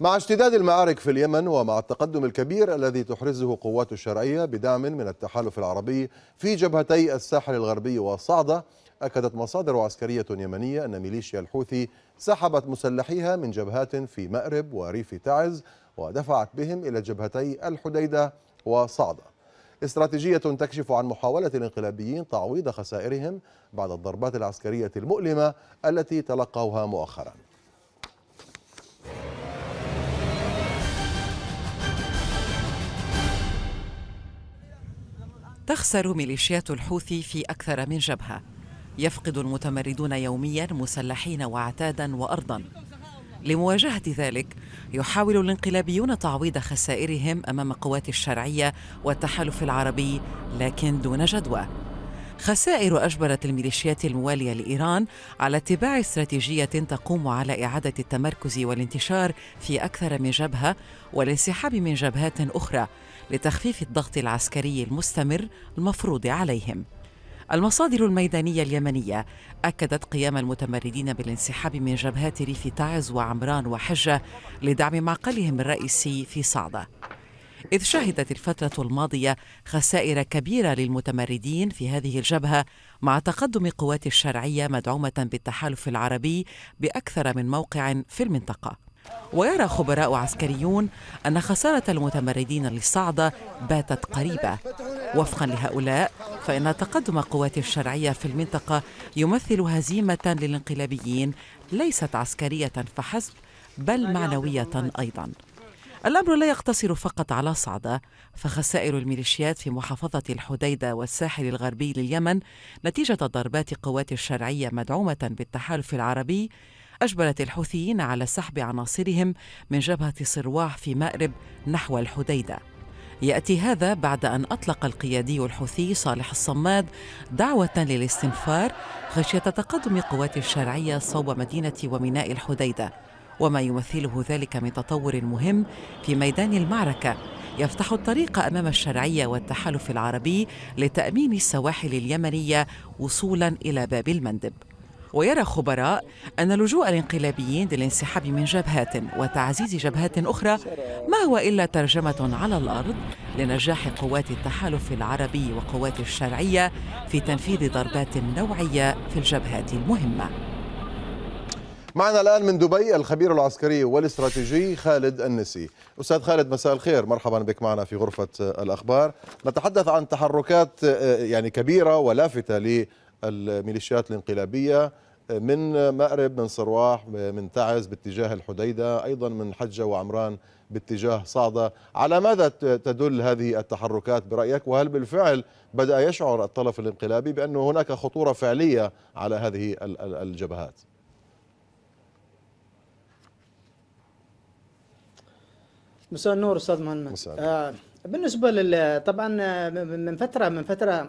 مع اشتداد المعارك في اليمن ومع التقدم الكبير الذي تحرزه قوات الشرعية بدعم من التحالف العربي في جبهتي الساحل الغربي وصعدة أكدت مصادر عسكرية يمنية أن ميليشيا الحوثي سحبت مسلحيها من جبهات في مأرب وريف تعز ودفعت بهم إلى جبهتي الحديدة وصعدة استراتيجية تكشف عن محاولة الانقلابيين تعويض خسائرهم بعد الضربات العسكرية المؤلمة التي تلقوها مؤخراً تخسر ميليشيات الحوثي في أكثر من جبهة يفقد المتمردون يوميا مسلحين وعتادا وأرضا لمواجهة ذلك يحاول الانقلابيون تعويض خسائرهم أمام قوات الشرعية والتحالف العربي لكن دون جدوى خسائر أجبرت الميليشيات الموالية لإيران على اتباع استراتيجية تقوم على إعادة التمركز والانتشار في أكثر من جبهة والانسحاب من جبهات أخرى لتخفيف الضغط العسكري المستمر المفروض عليهم المصادر الميدانية اليمنية أكدت قيام المتمردين بالانسحاب من جبهات ريف تعز وعمران وحجة لدعم معقلهم الرئيسي في صعدة إذ شهدت الفترة الماضية خسائر كبيرة للمتمردين في هذه الجبهة مع تقدم قوات الشرعية مدعومة بالتحالف العربي بأكثر من موقع في المنطقة ويرى خبراء عسكريون أن خسارة المتمردين للصعدة باتت قريبة وفقا لهؤلاء فإن تقدم قوات الشرعية في المنطقة يمثل هزيمة للانقلابيين ليست عسكرية فحسب بل معنوية أيضا الأمر لا يقتصر فقط على صعدة فخسائر الميليشيات في محافظة الحديدة والساحل الغربي لليمن نتيجة ضربات قوات الشرعية مدعومة بالتحالف العربي أجبرت الحوثيين على سحب عناصرهم من جبهة صرواح في مأرب نحو الحديدة يأتي هذا بعد أن أطلق القيادي الحوثي صالح الصماد دعوة للاستنفار خشية تقدم قوات الشرعية صوب مدينة وميناء الحديدة وما يمثله ذلك من تطور مهم في ميدان المعركة يفتح الطريق امام الشرعيه والتحالف العربي لتامين السواحل اليمنيه وصولا الى باب المندب ويرى خبراء أن لجوء الانقلابيين للانسحاب من جبهات وتعزيز جبهات أخرى ما هو إلا ترجمة على الأرض لنجاح قوات التحالف العربي وقوات الشرعية في تنفيذ ضربات نوعية في الجبهات المهمة معنا الآن من دبي الخبير العسكري والاستراتيجي خالد النسي أستاذ خالد مساء الخير مرحبا بك معنا في غرفة الأخبار نتحدث عن تحركات آه، يعني كبيرة ولافتة الميليشيات الانقلابية آه، من مأرب من صرواح آه، من تعز باتجاه الحديدة أيضا من حجة وعمران باتجاه صعدة على ماذا تدل هذه التحركات برأيك وهل بالفعل بدأ يشعر الطرف الانقلابي بأن هناك خطورة فعلية على هذه الجبهات مساء النور أستاذ مهند مساء النور. آه، بالنسبه لل طبعا من فتره من فتره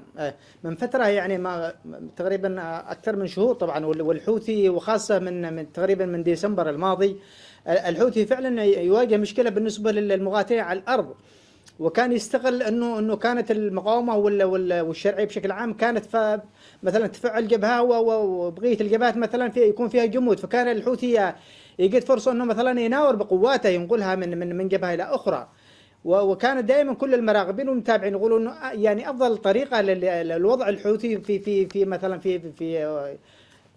من فتره يعني ما تقريبا اكثر من شهور طبعا والحوثي وخاصه من من تقريبا من ديسمبر الماضي الحوثي فعلا يواجه مشكله بالنسبه للمقاتلين على الارض وكان يستغل انه انه كانت المقاومه ولا والشرعيه بشكل عام كانت مثلا تفعل جبهه وبقيه الجبهات مثلا في يكون فيها جمود فكان الحوثي يجد فرصه انه مثلا يناور بقواته ينقلها من من من جبهه الى اخرى وكان دائما كل المراقبين والمتابعين يقولوا انه آه، يعني افضل طريقه للوضع الحوثي في في في مثلا في في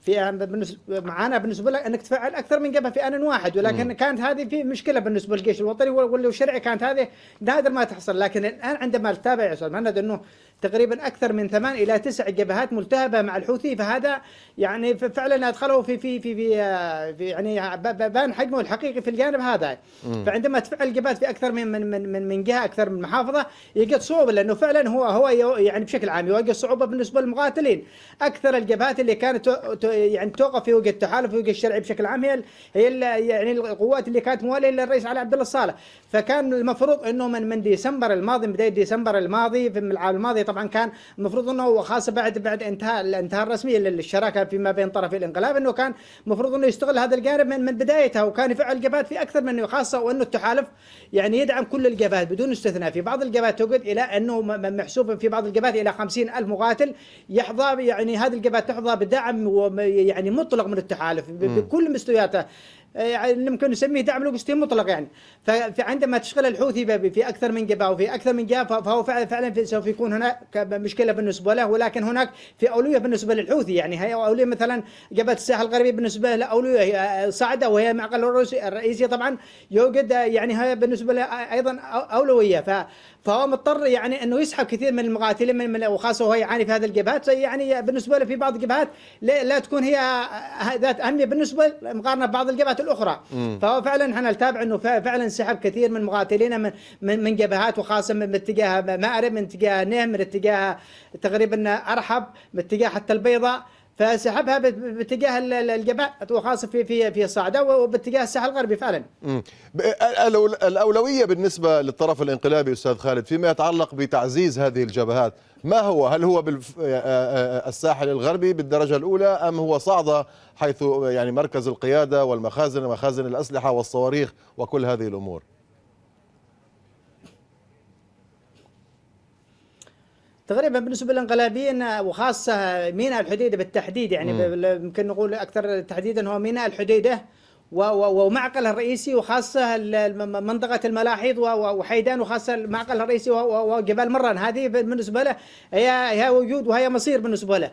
في آه، معانا بالنسبه لك انك تفعل اكثر من جبهه في ان واحد ولكن مم. كانت هذه في مشكله بالنسبه للجيش الوطني والشرعي كانت هذه نادر ما تحصل لكن الان عندما تتابع يا استاذ مهند انه تقريبا اكثر من ثمان الى تسع جبهات ملتهبه مع الحوثي فهذا يعني فعلا ادخله في في في في, آه، في يعني بان حجمه الحقيقي في الجانب هذا م. فعندما تفعل جبهات في اكثر من من من من, جهه اكثر من محافظه يجد صعوبه لانه فعلا هو هو يعني بشكل عام يواجه صعوبه بالنسبه للمقاتلين اكثر الجبهات اللي كانت يعني توقف في وجه التحالف في وجه الشرعي بشكل عام هي هي يعني القوات اللي كانت مواليه للرئيس علي عبد الله الصالح فكان المفروض انه من من ديسمبر الماضي بدايه ديسمبر الماضي في العام الماضي طبعا كان المفروض انه خاصه بعد بعد انتهاء الانتهاء الرسمي للشراكه فيما بين طرفي الانقلاب انه كان المفروض انه يستغل هذا الجانب من من بدايتها وكان يفعل جبهات في اكثر من خاصه وانه التحالف يعني يدعم كل الجبهات بدون استثناء في بعض الجبهات توجد الى انه محسوب في بعض الجبهات الى 50 الف مقاتل يحظى يعني هذه الجبهات تحظى بدعم يعني مطلق من التحالف بكل مستوياته إيه، يعني ممكن نسميه دعم لوجستي مطلق يعني فعندما تشغل الحوثي في اكثر من جبهه وفي اكثر من جهه فهو فعلا فعلا سوف يكون هناك مشكله بالنسبه له ولكن هناك في اولويه بالنسبه للحوثي يعني هي اولويه مثلا جبهه الساحل الغربي بالنسبه له اولويه صعده وهي المعقل الرئيسي طبعا يوجد يعني هي بالنسبه له ايضا اولويه ف فهو مضطر يعني انه يسحب كثير من المقاتلين من, من وخاصه وهو يعاني في هذه الجبهات يعني بالنسبه له في بعض الجبهات لا تكون هي ذات اهميه بالنسبه مقارنه ببعض الجبهات الاخرى م. فهو فعلا احنا نتابع انه فعلا سحب كثير من مقاتلينا من من, من جبهات وخاصه من اتجاه مأرب من اتجاه نهم من اتجاه تقريبا ارحب من اتجاه حتى البيضاء فسحبها باتجاه الجبال وخاصه في في في الصاعده وباتجاه الساحل الغربي فعلا. الاولويه بالنسبه للطرف الانقلابي استاذ خالد فيما يتعلق بتعزيز هذه الجبهات، ما هو؟ هل هو بالساحل آه، آه، آه، الغربي بالدرجه الاولى ام هو صعده حيث يعني مركز القياده والمخازن مخازن الاسلحه والصواريخ وكل هذه الامور؟ تقريبا بالنسبه للانقلابيين وخاصه ميناء الحديده بالتحديد يعني يمكن نقول اكثر تحديدا هو ميناء الحديده ومعقله الرئيسي وخاصه منطقه الملاحيض وحيدان وخاصه المعقل الرئيسي وجبال مران هذه بالنسبه له هي هي وجود وهي مصير بالنسبه له.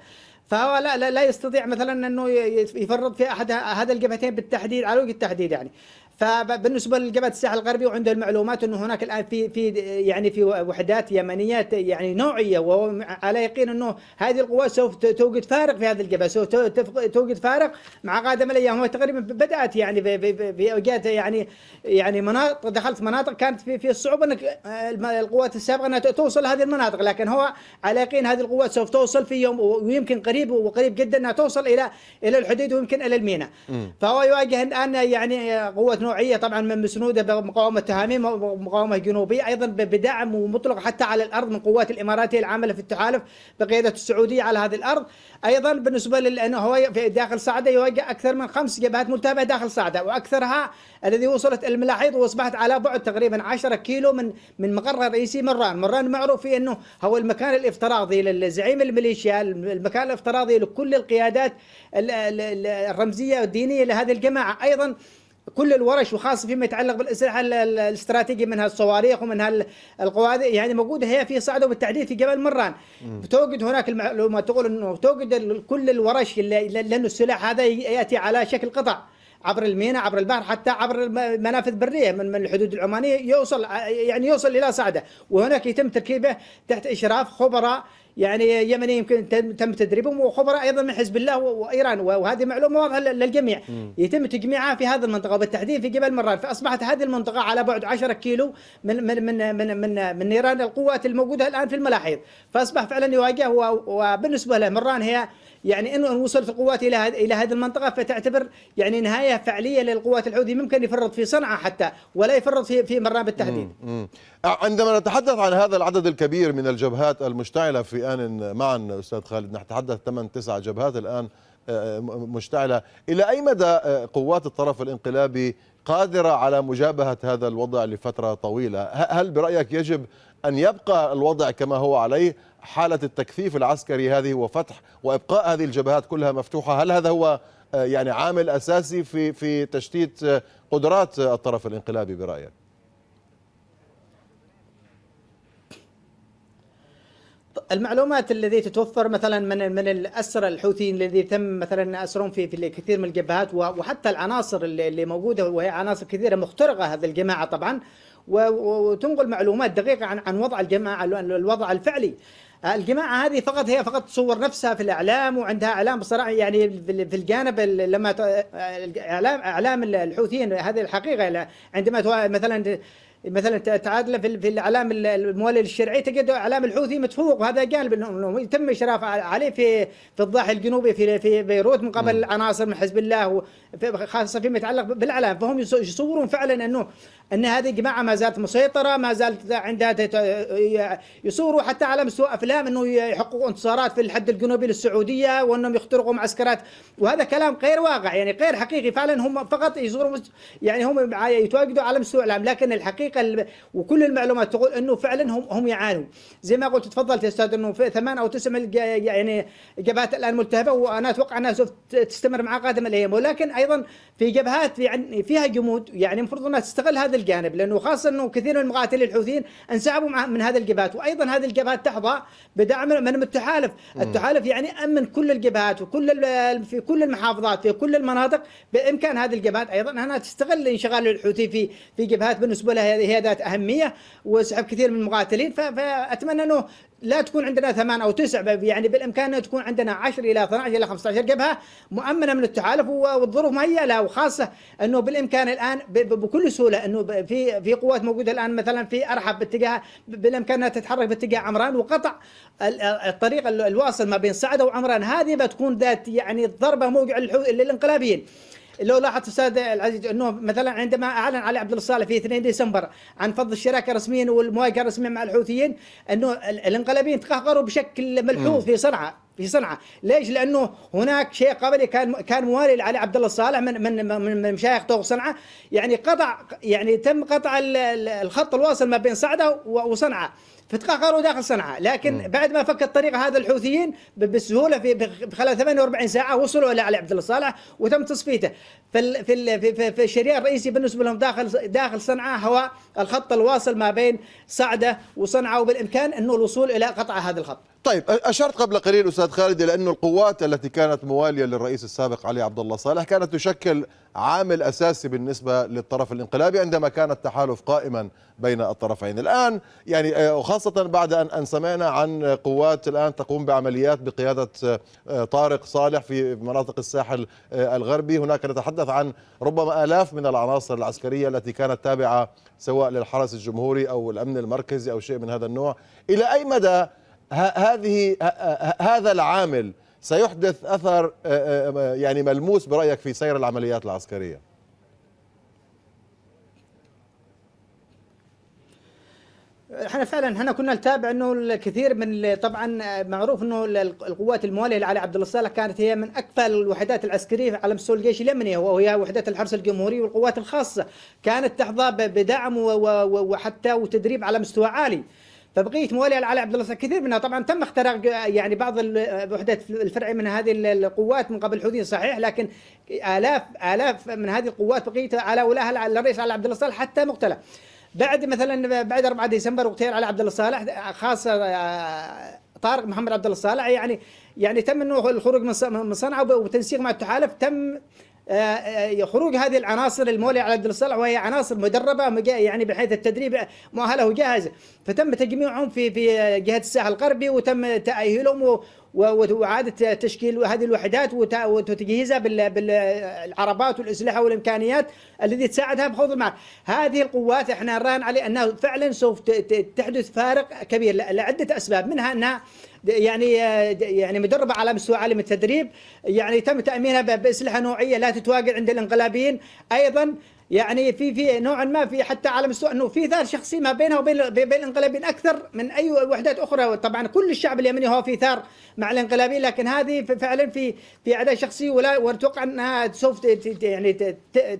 فهو لا, لا, يستطيع مثلا انه يفرط في احد هذا الجبهتين بالتحديد على وجه التحديد يعني فبالنسبه للجبهه الساحل الغربي وعنده المعلومات انه هناك الان في في يعني في وحدات يمنيه يعني نوعيه وهو على يقين انه هذه القوات سوف توجد فارق في هذه الجبهه سوف توجد فارق مع قادم الايام هو تقريبا بدات يعني في اوقات يعني يعني مناطق دخلت مناطق كانت في في الصعوبه انك القوات السابقه انها توصل هذه المناطق لكن هو على يقين هذه القوات سوف توصل في يوم ويمكن قريب وقريب جدا انها توصل الى الى الحدود ويمكن الى الميناء فهو يواجه الان يعني قوه نوعيه طبعا من مسنوده بمقاومه تهاميم ومقاومه جنوبيه ايضا بدعم ومطلق حتى على الارض من قوات الاماراتيه العامله في التحالف بقياده السعوديه على هذه الارض ايضا بالنسبه لانه هو في داخل صعده يواجه اكثر من خمس جبهات ملتهبه داخل صعده واكثرها الذي وصلت الملاحيض واصبحت على بعد تقريبا 10 كيلو من من مقر الرئيسي مران، مران معروف في انه هو المكان الافتراضي للزعيم الميليشيا، المكان الافتراضي لكل القيادات الرمزيه والدينيه لهذه الجماعه، ايضا كل الورش وخاصه فيما يتعلق بالاسلحه الاستراتيجيه منها الصواريخ ومنها القواد يعني موجوده هي في صعده وبالتحديد في جبل مران توجد هناك المعلومه تقول انه توجد كل الورش لانه السلاح هذا ياتي على شكل قطع عبر المينا عبر البحر حتى عبر المنافذ البريه من من الحدود العمانيه يوصل يعني يوصل الى صعده وهناك يتم تركيبه تحت اشراف خبراء يعني يمني يمكن تم تدريبهم وخبراء ايضا من حزب الله وايران وهذه معلومه واضحه للجميع يتم تجميعها في هذه المنطقه وبالتحديد في جبل مران فاصبحت هذه المنطقه على بعد 10 كيلو من من من من من, من نيران القوات الموجوده الان في الملاحيض فاصبح فعلا يواجه وبالنسبه له مران هي يعني انه ان وصلت القوات الى الى هذه المنطقه فتعتبر يعني نهايه فعليه للقوات الحوثي ممكن يفرط في صنعاء حتى ولا يفرط في في مران بالتحديد. مم. مم. عندما نتحدث عن هذا العدد الكبير من الجبهات المشتعله في في آن معا أستاذ خالد نتحدث 8 9 جبهات الآن آه، مشتعلة إلى أي مدى آه، قوات الطرف الانقلابي قادرة على مجابهة هذا الوضع لفترة طويلة هل برأيك يجب أن يبقى الوضع كما هو عليه حالة التكثيف العسكري هذه وفتح وإبقاء هذه الجبهات كلها مفتوحة هل هذا هو آه، يعني عامل أساسي في في تشتيت قدرات الطرف الانقلابي برأيك المعلومات التي تتوفر مثلا من من الاسرى الحوثيين الذي تم مثلا اسرهم في في كثير من الجبهات وحتى العناصر اللي موجوده وهي عناصر كثيره مخترقه هذه الجماعه طبعا وتنقل معلومات دقيقه عن عن وضع الجماعه الوضع الفعلي الجماعه هذه فقط هي فقط تصور نفسها في الاعلام وعندها اعلام بصراحه يعني في الجانب لما اعلام اعلام الحوثيين هذه الحقيقه عندما مثلا مثلا تعادله في, في الاعلام المواليه للشرعيه تجد اعلام الحوثي متفوق وهذا جانب انه تم اشراف عليه في في الضاحيه الجنوبي في في بيروت من قبل عناصر من حزب الله خاصه فيما يتعلق بالاعلام فهم يصورون فعلا انه ان هذه الجماعه ما زالت مسيطره ما زالت عندها يصوروا حتى على مستوى افلام انه يحققوا انتصارات في الحد الجنوبي للسعوديه وانهم يخترقوا معسكرات وهذا كلام غير واقع يعني غير حقيقي فعلا هم فقط يصوروا يعني هم يتواجدوا على مستوى الاعلام لكن الحقيقه الحقيقه وكل المعلومات تقول انه فعلا هم هم يعانوا زي ما قلت تفضلت يا استاذ انه في ثمان او تسع يعني جبهات الان ملتهبه وانا اتوقع انها سوف تستمر مع قادم الايام ولكن ايضا في جبهات يعني فيها جمود يعني المفروض انها تستغل هذا الجانب لانه خاصه انه كثير من مقاتلي الحوثيين انسحبوا من هذه الجبهات وايضا هذه الجبهات تحظى بدعم من التحالف، التحالف يعني امن كل الجبهات وكل في كل المحافظات في كل المناطق بامكان هذه الجبهات ايضا انها تستغل انشغال الحوثي في في جبهات بالنسبه لها هذه هي ذات أهمية وسحب كثير من المقاتلين فأتمنى أنه لا تكون عندنا ثمان أو تسع يعني بالإمكان أن تكون عندنا 10 إلى 12 إلى 15 جبهة مؤمنة من التحالف والظروف مهيئة لها وخاصة أنه بالإمكان الآن بكل سهولة أنه في في قوات موجودة الآن مثلا في أرحب باتجاه بالإمكان أنها تتحرك باتجاه عمران وقطع الطريق الواصل ما بين صعدة وعمران هذه بتكون ذات يعني ضربة موجعة للإنقلابيين لو لاحظت استاذ العزيز انه مثلا عندما اعلن علي عبد الصالح في 2 ديسمبر عن فض الشراكه رسميا والمواجهه الرسميه مع الحوثيين انه الانقلابيين تقهقروا بشكل ملحوظ في صنعاء في صنعاء، ليش؟ لانه هناك شيء قبلي كان كان موالي لعلي عبد الله الصالح من من من مشايخ طوق صنعاء، يعني قطع يعني تم قطع الخط الواصل ما بين صعده وصنعاء. فتقهقروا داخل صنعاء لكن مم. بعد ما فك الطريق هذا الحوثيين بسهوله في خلال 48 ساعه وصلوا الى علي عبد الله صالح وتم تصفيته في في في الشريان الرئيسي بالنسبه لهم داخل داخل صنعاء هو الخط الواصل ما بين صعده وصنعاء وبالامكان انه الوصول الى قطع هذا الخط. طيب اشرت قبل قليل استاذ خالد الى انه القوات التي كانت مواليه للرئيس السابق علي عبد الله صالح كانت تشكل عامل اساسي بالنسبه للطرف الانقلابي عندما كان التحالف قائما بين الطرفين، الان يعني وخاصه خاصة بعد أن أن سمعنا عن قوات الآن تقوم بعمليات بقيادة آه، طارق صالح في مناطق الساحل آه، الغربي هناك نتحدث عن ربما آلاف من العناصر العسكرية التي كانت تابعة سواء للحرس الجمهوري أو الأمن المركزي أو شيء من هذا النوع إلى أي مدى هذه هذا العامل سيحدث أثر آه، يعني ملموس برأيك في سير العمليات العسكرية احنا فعلا احنا كنا نتابع انه الكثير من طبعا معروف انه القوات المواليه لعلي عبد الله الصالح كانت هي من اكفى الوحدات العسكريه على مستوى الجيش اليمني وهي وحدات الحرس الجمهوري والقوات الخاصه كانت تحظى بدعم وحتى وتدريب على مستوى عالي فبقيه موالي على عبد الله كثير منها طبعا تم اختراق يعني بعض الوحدات الفرعي من هذه القوات من قبل الحوثيين صحيح لكن الاف الاف من هذه القوات بقيت على ولاها الرئيس على عبد الله حتى مقتله بعد مثلا بعد 4 ديسمبر اغتيل علي عبد الله صالح خاصه آه، طارق محمد عبد الله صالح يعني يعني تم انه الخروج من صنعاء وتنسيق مع التحالف تم آه، آه، خروج هذه العناصر المولية على عبد الصالح وهي عناصر مدربة يعني بحيث التدريب مؤهلة وجاهزة فتم تجميعهم في في جهة الساحل الغربي وتم تأهيلهم وإعادة تشكيل هذه الوحدات وتجهيزها بالعربات والأسلحة والإمكانيات التي تساعدها بخوض المعركة هذه القوات احنا نراهن عليه أنها فعلا سوف تحدث فارق كبير لعدة أسباب منها أنها يعني آه، يعني مدربه على مستوى عالم التدريب يعني تم تامينها باسلحه نوعيه لا تتواجد عند الانقلابيين ايضا يعني في في نوعا ما في حتى على مستوى انه في ثار شخصي ما بينها وبين بين الانقلابيين اكثر من اي وحدات اخرى طبعا كل الشعب اليمني هو في ثار مع الانقلابيين لكن هذه فعلا في في عداء شخصي ولا واتوقع انها سوف يعني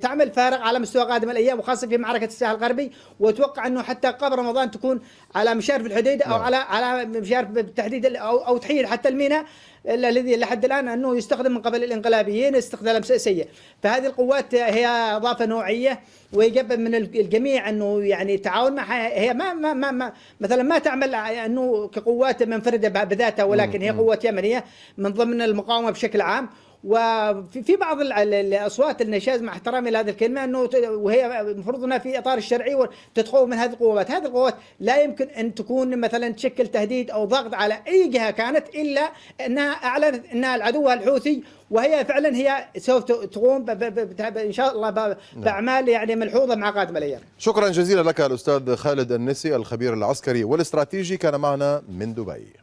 تعمل فارق على مستوى قادم الايام وخاصه في معركه الساحل الغربي واتوقع انه حتى قبل رمضان تكون على مشارف الحديده او نعم. على على مشارف بالتحديد او او تحيل حتى الميناء الا الذي لحد الآن أنه يستخدم من قبل الانقلابيين استخدام سيء فهذه القوات هي إضافة نوعية ويجب من الجميع أنه يعني تعاون معها هي ما, ما, ما مثلا ما تعمل أنه كقوات منفردة بذاتها ولكن هي قوات يمنية من ضمن المقاومة بشكل عام وفي بعض الاصوات النشاز مع احترامي لهذه الكلمه انه وهي المفروض انها في اطار الشرعي تتقوم من هذه القوات، هذه القوات لا يمكن ان تكون مثلا تشكل تهديد او ضغط على اي جهه كانت الا انها اعلنت انها العدو الحوثي وهي فعلا هي سوف تقوم ان شاء الله نعم. باعمال يعني ملحوظه مع قادم الايام. شكرا جزيلا لك الاستاذ خالد النسي الخبير العسكري والاستراتيجي كان معنا من دبي.